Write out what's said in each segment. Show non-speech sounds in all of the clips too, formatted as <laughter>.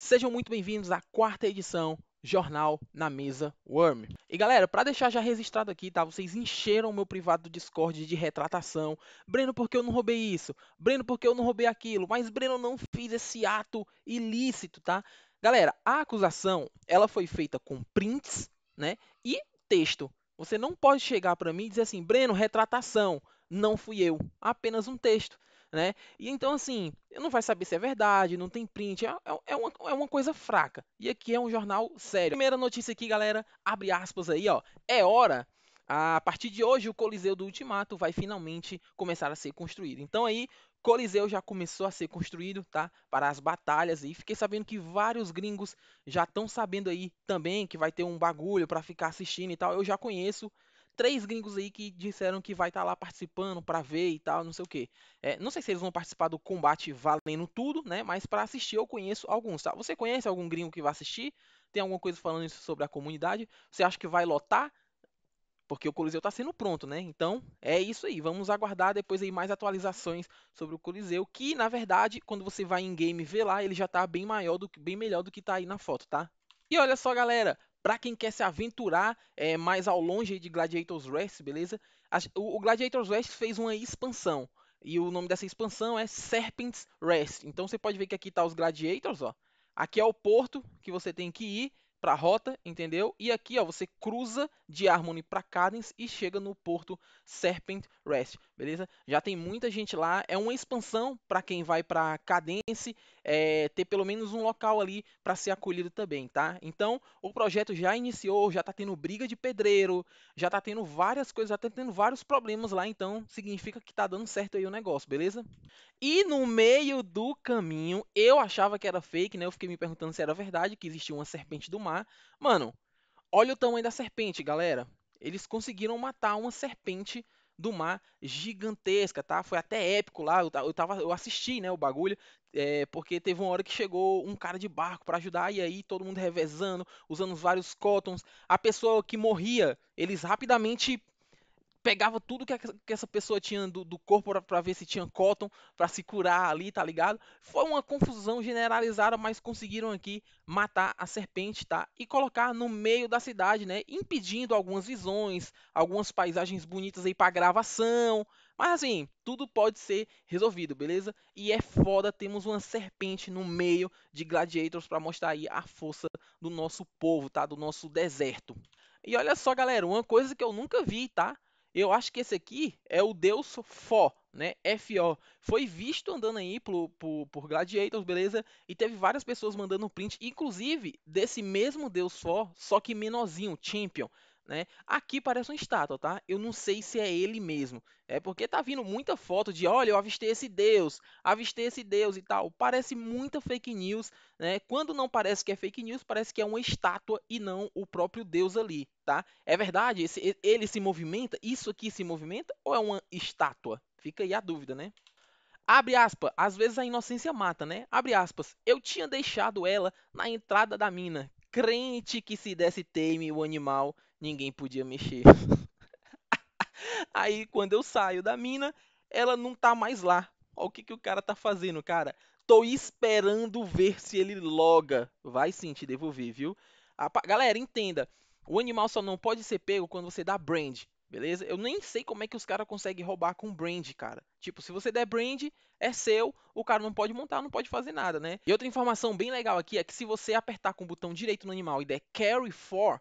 Sejam muito bem-vindos à quarta edição Jornal na Mesa Worm. E galera, para deixar já registrado aqui, tá? Vocês encheram o meu privado do Discord de retratação. Breno, porque eu não roubei isso? Breno, porque eu não roubei aquilo? Mas Breno, eu não fiz esse ato ilícito, tá? Galera, a acusação, ela foi feita com prints, né? E texto. Você não pode chegar para mim e dizer assim, Breno, retratação, não fui eu, apenas um texto né? E então, assim, não vai saber se é verdade, não tem print, é, é, é, uma, é uma coisa fraca. E aqui é um jornal sério. Primeira notícia aqui, galera, abre aspas aí, ó. É hora a partir de hoje, o Coliseu do Ultimato vai finalmente começar a ser construído. Então aí, Coliseu já começou a ser construído, tá? Para as batalhas e fiquei sabendo que vários gringos já estão sabendo aí também que vai ter um bagulho para ficar assistindo e tal. Eu já conheço três gringos aí que disseram que vai estar tá lá participando para ver e tal, não sei o que. É, não sei se eles vão participar do combate valendo tudo, né? Mas para assistir eu conheço alguns, tá? Você conhece algum gringo que vai assistir? Tem alguma coisa falando sobre a comunidade? Você acha que vai lotar? porque o Coliseu está sendo pronto, né? Então é isso aí. Vamos aguardar depois aí mais atualizações sobre o Coliseu, que na verdade quando você vai em game ver lá ele já está bem maior do que bem melhor do que está aí na foto, tá? E olha só, galera, para quem quer se aventurar é, mais ao longe de Gladiator's Rest, beleza? O, o Gladiator's Rest fez uma expansão. E o nome dessa expansão é Serpent's Rest. Então você pode ver que aqui tá os Gladiators, ó. Aqui é o porto que você tem que ir para a rota, entendeu? E aqui, ó, você cruza de Harmony para Cadence e chega no porto Serpent Rest, beleza? Já tem muita gente lá, é uma expansão para quem vai para Cadence, é, ter pelo menos um local ali para ser acolhido também, tá? Então, o projeto já iniciou, já está tendo briga de pedreiro, já está tendo várias coisas, já está tendo vários problemas lá, então significa que está dando certo aí o negócio, beleza? E no meio do caminho, eu achava que era fake, né? Eu fiquei me perguntando se era verdade que existia uma serpente do mar. Mano, olha o tamanho da serpente, galera. Eles conseguiram matar uma serpente do mar gigantesca, tá? Foi até épico lá, eu, tava, eu assisti, né, o bagulho, é, porque teve uma hora que chegou um cara de barco para ajudar, e aí todo mundo revezando, usando vários cótons, A pessoa que morria, eles rapidamente pegava tudo que, essa pessoa tinha do, do corpo para ver se tinha cotton, para se curar ali, tá ligado? Foi uma confusão generalizada, mas conseguiram aqui matar a serpente, tá? E colocar no meio da cidade, né? Impedindo algumas visões, algumas paisagens bonitas aí para gravação. Mas assim, tudo pode ser resolvido, beleza? E é foda, temos uma serpente no meio de Gladiators para mostrar aí a força do nosso povo, tá? Do nosso deserto. E olha só, galera, uma coisa que eu nunca vi, tá? Eu acho que esse aqui é o deus Fó, né? F-O. Foi visto andando aí por, por, por Gladiators, beleza? E teve várias pessoas mandando um print, inclusive desse mesmo deus Fó, só que menorzinho, Champion. Né? Aqui parece uma estátua, tá? Eu não sei se é ele mesmo. É porque tá vindo muita foto de, olha, eu avistei esse deus, avistei esse deus e tal. Parece muita fake news, né? Quando não parece que é fake news, parece que é uma estátua e não o próprio deus ali, tá? É verdade? Esse, ele se movimenta? Isso aqui se movimenta ou é uma estátua? Fica aí a dúvida, né? Abre aspas, às vezes a inocência mata, né? Abre aspas, eu tinha deixado ela na entrada da mina, crente que se desse teme o animal ninguém podia mexer. Aí quando eu saio da mina, ela não tá mais lá. Olha o que, que o cara tá fazendo, cara. Tô esperando ver se ele loga. Vai sim te devolver, viu? Galera, entenda. O animal só não pode ser pego quando você dá brand, beleza? Eu nem sei como é que os caras conseguem roubar com brand, cara. Tipo, se você der brand, é seu, o cara não pode montar, não pode fazer nada, né? E outra informação bem legal aqui é que se você apertar com o botão direito no animal e der carry for,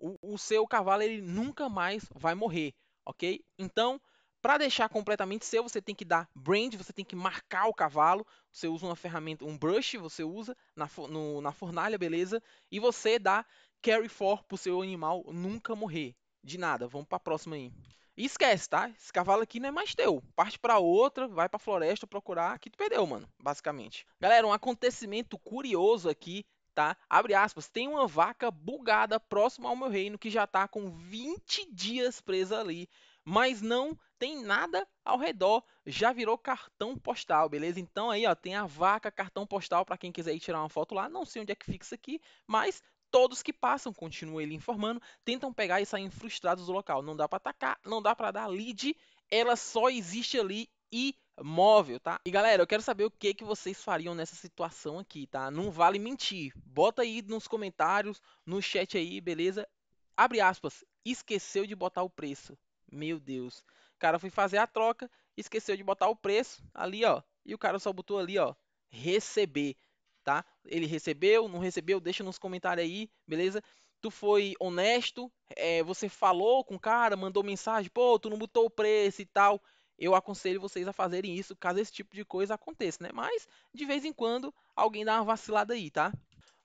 o, o seu cavalo ele nunca mais vai morrer, ok? Então, para deixar completamente seu, você tem que dar brand, você tem que marcar o cavalo. Você usa uma ferramenta, um brush, você usa na, no, na fornalha, beleza? E você dá carry for pro seu animal nunca morrer. De nada, vamos para a próxima aí. E esquece, tá? Esse cavalo aqui não é mais teu. Parte para outra, vai para floresta procurar que tu perdeu, mano, basicamente. Galera, um acontecimento curioso aqui tá? Abre aspas, tem uma vaca bugada próximo ao meu reino que já tá com 20 dias presa ali, mas não tem nada ao redor, já virou cartão postal, beleza? Então aí, ó, tem a vaca cartão postal para quem quiser ir tirar uma foto lá, não sei onde é que fica isso aqui, mas todos que passam, continua ele informando, tentam pegar e saem frustrados do local. Não dá para atacar, não dá para dar lead, ela só existe ali imóvel, tá? E galera, eu quero saber o que que vocês fariam nessa situação aqui, tá? Não vale mentir. Bota aí nos comentários, no chat aí, beleza? Abre aspas. Esqueceu de botar o preço. Meu Deus. Cara, fui fazer a troca, esqueceu de botar o preço ali, ó. E o cara só botou ali, ó, receber, tá? Ele recebeu, não recebeu, deixa nos comentários aí, beleza? tu foi honesto, é, você falou com o cara, mandou mensagem, pô, tu não botou o preço e tal eu aconselho vocês a fazerem isso caso esse tipo de coisa aconteça, né? Mas de vez em quando alguém dá uma vacilada aí, tá?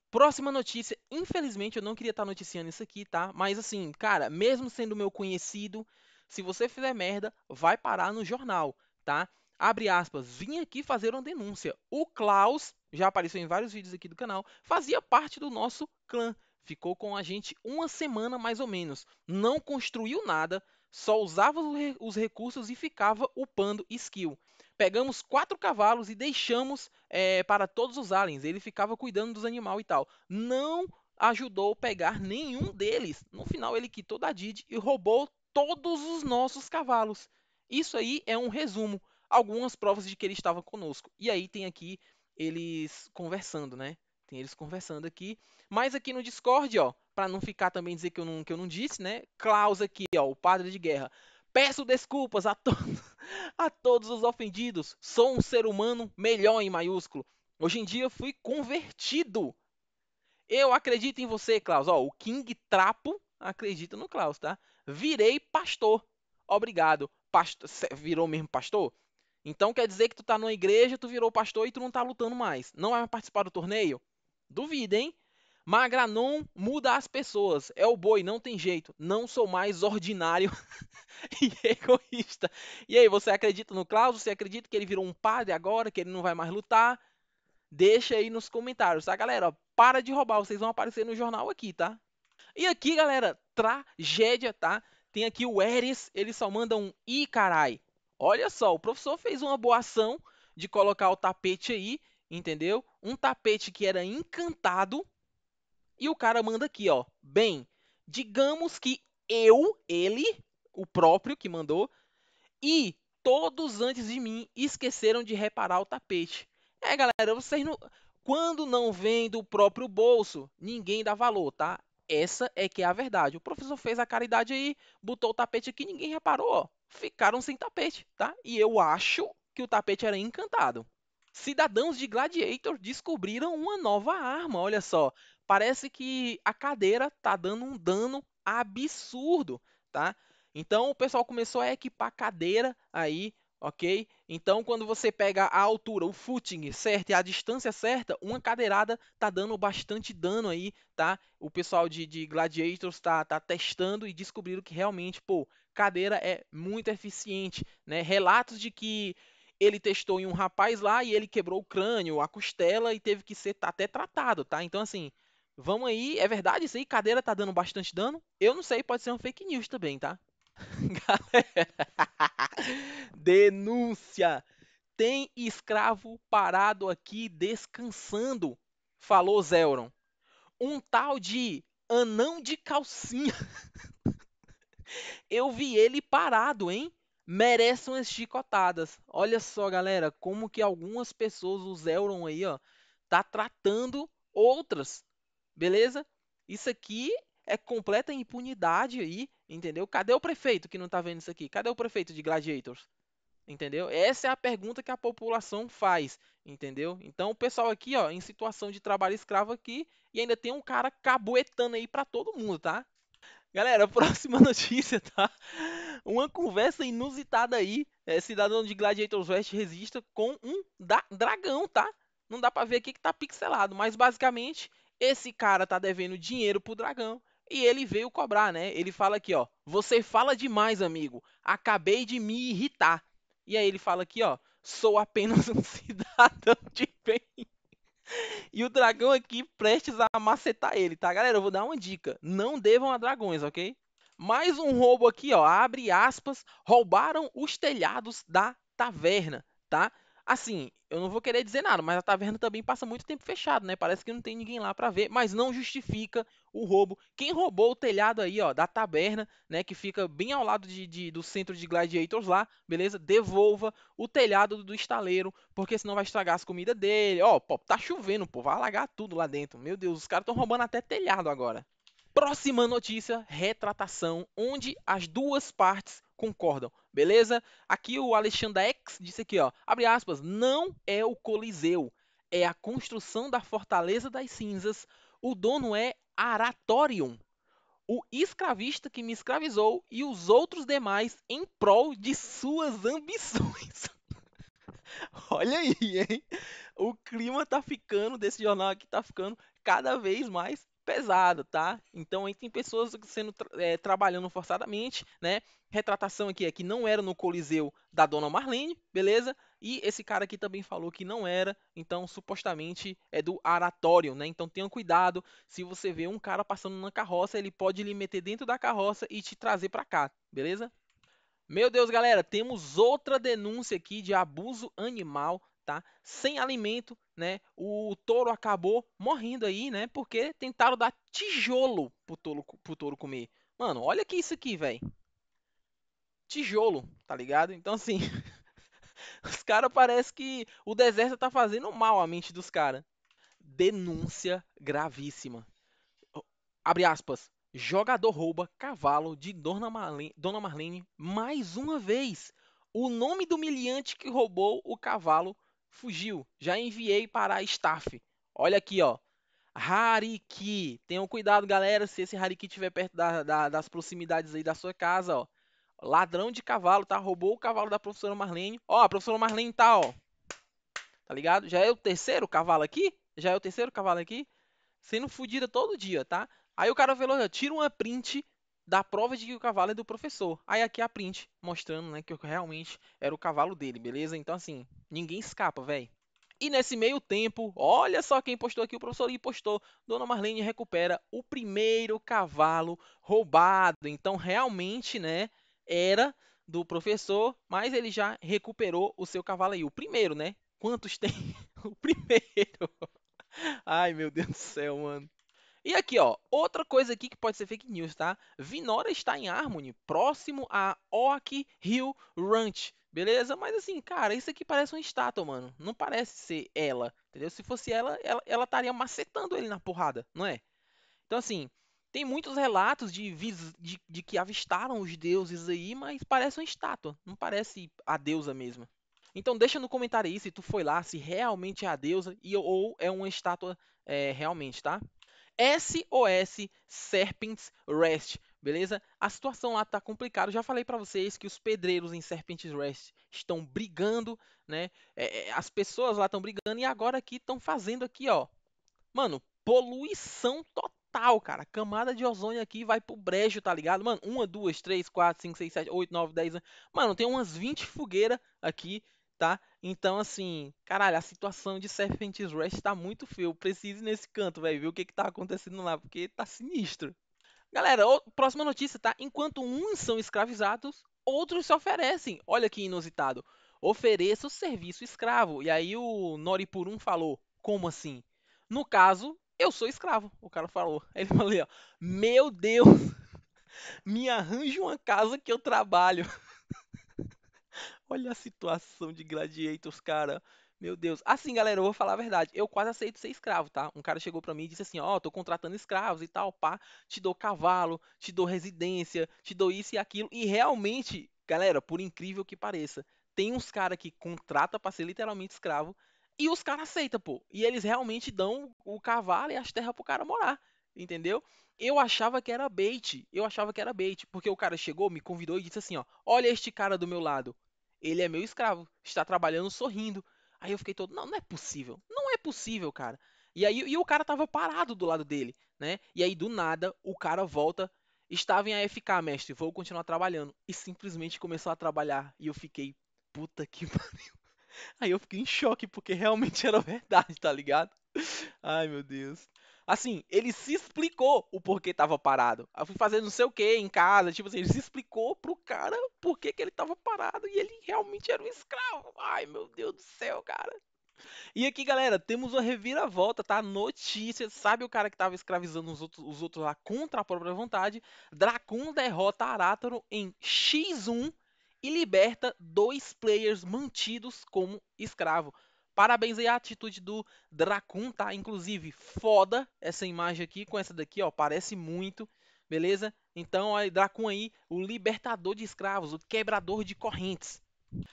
Próxima notícia, infelizmente eu não queria estar tá noticiando isso aqui, tá? Mas assim, cara, mesmo sendo meu conhecido, se você fizer merda, vai parar no jornal, tá? Abre aspas, vim aqui fazer uma denúncia. O Klaus, já apareceu em vários vídeos aqui do canal, fazia parte do nosso clã. Ficou com a gente uma semana mais ou menos. Não construiu nada, só usava os recursos e ficava upando skill. Pegamos quatro cavalos e deixamos é, para todos os aliens. Ele ficava cuidando dos animais e tal. Não ajudou a pegar nenhum deles. No final, ele quitou da Did e roubou todos os nossos cavalos. Isso aí é um resumo. Algumas provas de que ele estava conosco. E aí tem aqui eles conversando, né? Tem eles conversando aqui. Mas aqui no Discord, ó, para não ficar também dizer que eu não, que eu não disse, né? Klaus aqui, ó, o padre de guerra. Peço desculpas a, <laughs> to a todos os ofendidos. Sou um ser humano melhor em maiúsculo. Hoje em dia fui convertido. Eu acredito em você, Klaus. Ó, o King Trapo acredita no Klaus, tá? Virei pastor. Obrigado. Pastor, virou mesmo pastor? Então quer dizer que tu tá numa igreja, tu virou pastor e tu não tá lutando mais. Não vai participar do torneio? Duvida, hein? Magra não muda as pessoas. É o boi, não tem jeito. Não sou mais ordinário <laughs> e egoísta. E aí, você acredita no Klaus? Você acredita que ele virou um padre agora, que ele não vai mais lutar? Deixa aí nos comentários, tá, galera? Para de roubar, vocês vão aparecer no jornal aqui, tá? E aqui, galera, tragédia, tá? Tem aqui o Eris, ele só manda um i, carai. Olha só, o professor fez uma boa ação de colocar o tapete aí, entendeu? Um tapete que era encantado, e o cara manda aqui, ó. Bem, digamos que eu, ele, o próprio que mandou, e todos antes de mim esqueceram de reparar o tapete. É, galera, vocês não. Quando não vem do próprio bolso, ninguém dá valor, tá? Essa é que é a verdade. O professor fez a caridade aí, botou o tapete aqui, ninguém reparou, ó. Ficaram sem tapete, tá? E eu acho que o tapete era encantado cidadãos de Gladiator descobriram uma nova arma. Olha só, parece que a cadeira tá dando um dano absurdo, tá? Então o pessoal começou a equipar cadeira aí, ok? Então quando você pega a altura, o footing certo e a distância certa, uma cadeirada tá dando bastante dano aí, tá? O pessoal de, de Gladiators tá, tá testando e descobriram que realmente, pô, cadeira é muito eficiente, né? Relatos de que ele testou em um rapaz lá e ele quebrou o crânio, a costela e teve que ser até tratado, tá? Então, assim, vamos aí. É verdade isso aí? Cadeira tá dando bastante dano? Eu não sei, pode ser um fake news também, tá? <laughs> Galera, denúncia! Tem escravo parado aqui descansando, falou Zelron. Um tal de anão de calcinha. <laughs> Eu vi ele parado, hein? merecem as chicotadas. Olha só, galera, como que algumas pessoas, os Elron aí, ó, tá tratando outras, beleza? Isso aqui é completa impunidade aí, entendeu? Cadê o prefeito que não tá vendo isso aqui? Cadê o prefeito de Gladiators? Entendeu? Essa é a pergunta que a população faz, entendeu? Então o pessoal aqui, ó, em situação de trabalho escravo aqui, e ainda tem um cara caboetando aí para todo mundo, tá? Galera, <laughs> próxima notícia, tá? uma conversa inusitada aí. É, cidadão de Gladiators West resista com um dragão, tá? Não dá pra ver aqui que tá pixelado, mas basicamente esse cara tá devendo dinheiro pro dragão e ele veio cobrar, né? Ele fala aqui, ó, você fala demais, amigo. Acabei de me irritar. E aí ele fala aqui, ó, sou apenas um <laughs> cidadão de bem. E o dragão aqui prestes a macetar ele, tá, galera? Eu vou dar uma dica. Não devam a dragões, ok? Mais um roubo aqui, ó, abre aspas, roubaram os telhados da taverna, tá? Assim, eu não vou querer dizer nada, mas a taverna também passa muito tempo fechado, né? Parece que não tem ninguém lá para ver, mas não justifica o roubo. Quem roubou o telhado aí, ó, da taberna, né, que fica bem ao lado de, de, do centro de gladiators lá, beleza? Devolva o telhado do estaleiro, porque senão vai estragar as comidas dele. Ó, pô, tá chovendo, pô, vai alagar tudo lá dentro. Meu Deus, os caras estão roubando até telhado agora. Próxima notícia: retratação, onde as duas partes concordam, beleza? Aqui o Alexandre X disse aqui, ó, abre aspas, não é o Coliseu, é a construção da Fortaleza das Cinzas. O dono é Aratorium, o escravista que me escravizou e os outros demais em prol de suas ambições. <laughs> Olha aí, hein? O clima tá ficando desse jornal aqui tá ficando cada vez mais pesado, tá? Então aí tem pessoas sendo é, trabalhando forçadamente, né? Retratação aqui é que não era no Coliseu da Dona Marlene, beleza? E esse cara aqui também falou que não era, então supostamente é do Aratório, né? Então tenha cuidado, se você vê um cara passando na carroça, ele pode lhe meter dentro da carroça e te trazer para cá, beleza? Meu Deus, galera, temos outra denúncia aqui de abuso animal tá? Sem alimento, né? O touro acabou morrendo aí, né? Porque tentaram dar tijolo pro touro, pro touro comer. Mano, olha que isso aqui, velho. Tijolo, tá ligado? Então assim, <laughs> os caras parece que o deserto tá fazendo mal à mente dos caras. Denúncia gravíssima. Abre aspas. Jogador rouba cavalo de Dona Marlene, Dona Marlene mais uma vez. O nome do miliante que roubou o cavalo Fugiu. Já enviei para a staff. Olha aqui, ó. Hariki. Tenham cuidado, galera. Se esse Hariki estiver perto da, da, das proximidades aí da sua casa, ó. Ladrão de cavalo, tá? Roubou o cavalo da professora Marlene. Ó, a professora Marlene tá, ó. Tá ligado? Já é o terceiro cavalo aqui. Já é o terceiro cavalo aqui. Sendo fodida todo dia, tá? Aí o cara falou, já tira uma print da prova de que o cavalo é do professor. Aí aqui a print, mostrando né, que realmente era o cavalo dele, beleza? Então, assim, ninguém escapa, velho. E nesse meio tempo, olha só quem postou aqui, o professor Lee postou, Dona Marlene recupera o primeiro cavalo roubado. Então, realmente, né, era do professor, mas ele já recuperou o seu cavalo aí. O primeiro, né? Quantos tem? <laughs> o primeiro. Ai, meu Deus do céu, mano. E aqui, ó, outra coisa aqui que pode ser fake news, tá? Vinora está em Harmony, próximo a Oak Hill Ranch, beleza? Mas assim, cara, isso aqui parece uma estátua, mano. Não parece ser ela, entendeu? Se fosse ela, ela, ela estaria macetando ele na porrada, não é? Então, assim, tem muitos relatos de, de, de que avistaram os deuses aí, mas parece uma estátua, não parece a deusa mesmo. Então deixa no comentário aí se tu foi lá, se realmente é a deusa e, ou é uma estátua é, realmente, tá? SOS Serpents Rest, beleza? A situação lá tá complicada. Já falei para vocês que os pedreiros em Serpents Rest estão brigando, né? É, é as pessoas lá estão brigando e agora aqui estão fazendo aqui, ó. Mano, poluição total, cara. Camada de ozônio aqui vai pro brejo, tá ligado? Mano, uma, duas, três, quatro, cinco, seis, sete, oito, nove, dez. Mano, tem umas 20 fogueiras aqui tá? Então, assim, caralho, a situação de Serpent's Rest tá muito feia. Eu preciso ir nesse canto, velho, ver o que que tá acontecendo lá, porque tá sinistro. Galera, ó, próxima notícia, tá? Enquanto uns são escravizados, outros se oferecem. Olha que inusitado. Ofereça o serviço escravo. E aí o Noripurum falou, como assim? No caso, eu sou escravo, o cara falou. <laughs> Ele falou, ó, meu Deus, <laughs> me arranje uma casa que eu trabalho. <laughs> Olha a situação de Gladiators, cara. Meu Deus. Assim, galera, eu vou falar a verdade. Eu quase aceito ser escravo, tá? Um cara chegou pra mim e disse assim: Ó, tô contratando escravos e tal, pá. Te dou cavalo, te dou residência, te dou isso e aquilo. E realmente, galera, por incrível que pareça, tem uns caras que contrata pra ser literalmente escravo. E os caras aceitam, pô. E eles realmente dão o cavalo e as terras pro cara morar. Entendeu? Eu achava que era bait. Eu achava que era bait. Porque o cara chegou, me convidou e disse assim: Ó, olha este cara do meu lado. Ele é meu escravo, está trabalhando sorrindo. Aí eu fiquei todo, não, não é possível. Não é possível, cara. E aí e o cara tava parado do lado dele, né? E aí do nada o cara volta, estava em AFK, mestre, vou continuar trabalhando e simplesmente começou a trabalhar e eu fiquei, puta que <laughs> pariu. Aí eu fiquei em choque porque realmente era verdade, tá ligado? Ai, meu Deus. Assim, ele se explicou o porquê tava parado. Eu fui fazer não sei o que em casa, tipo assim, ele se explicou pro cara o porquê que ele tava parado e ele realmente era um escravo. Ai, meu Deus do céu, cara. E aqui, galera, temos uma reviravolta, tá? Notícia, sabe o cara que tava escravizando os outros, os outros lá contra a própria vontade? Dracon derrota Arátaro em X1 e liberta dois players mantidos como escravo. Parabéns aí a atitude do Dracun, tá? Inclusive, foda essa imagem aqui com essa daqui, ó. Parece muito, beleza? Então, aí, Dracun aí, o libertador de escravos, o quebrador de correntes.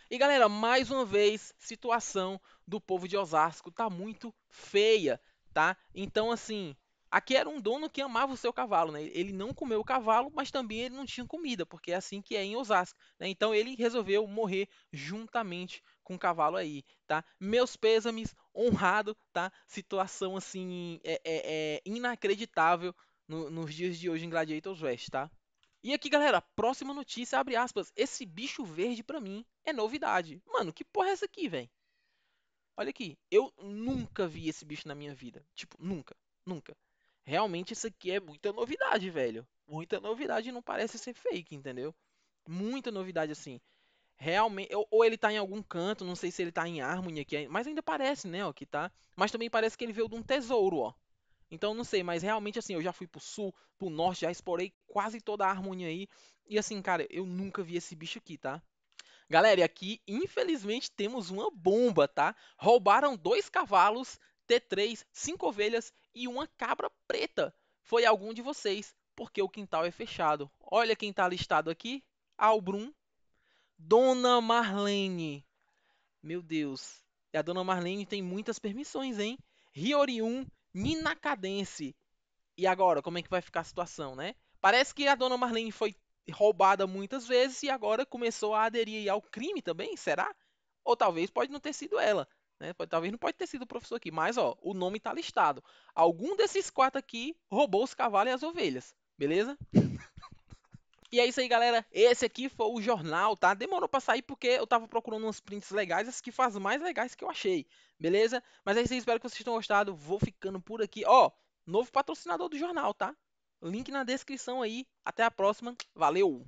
E galera, mais uma vez, situação do povo de Osasco tá muito feia, tá? Então, assim, Aqui era um dono que amava o seu cavalo, né? Ele não comeu o cavalo, mas também ele não tinha comida, porque é assim que é em Osasco, né? Então ele resolveu morrer juntamente com o cavalo aí, tá? Meus pêsames, honrado, tá? Situação assim é, é, é inacreditável no, nos dias de hoje em Gladiators West, tá? E aqui, galera, próxima notícia, abre aspas. Esse bicho verde pra mim é novidade. Mano, que porra é essa aqui, velho? Olha aqui, eu nunca vi esse bicho na minha vida. Tipo, nunca, nunca realmente isso aqui é muita novidade, velho. Muita novidade não parece ser fake, entendeu? Muita novidade assim. Realmente, ou, ele tá em algum canto, não sei se ele tá em Harmony aqui, mas ainda parece, né, ó, que tá. Mas também parece que ele veio de um tesouro, ó. Então não sei, mas realmente assim, eu já fui pro sul, pro norte, já explorei quase toda a harmonia aí. E assim, cara, eu nunca vi esse bicho aqui, tá? Galera, e aqui, infelizmente, temos uma bomba, tá? Roubaram dois cavalos, T3, cinco ovelhas e uma cabra preta. Foi algum de vocês, porque o quintal é fechado. Olha quem está listado aqui: Albrum, Dona Marlene. Meu Deus, e a Dona Marlene tem muitas permissões, hein? Riorium, Ninacadense. E agora, como é que vai ficar a situação, né? Parece que a Dona Marlene foi roubada muitas vezes e agora começou a aderir ao crime também, será? Ou talvez pode não ter sido ela. Né? Pode, talvez não pode ter sido o professor aqui, mas ó, o nome está listado. Algum desses quatro aqui roubou os cavalos e as ovelhas, beleza? <laughs> E é isso aí, galera. Esse aqui foi o jornal, tá? Demorou pra sair porque eu tava procurando uns prints legais, as que faz mais legais que eu achei, beleza? Mas é isso aí, espero que vocês tenham gostado. Vou ficando por aqui. Ó, novo patrocinador do jornal, tá? Link na descrição aí. Até a próxima. Valeu!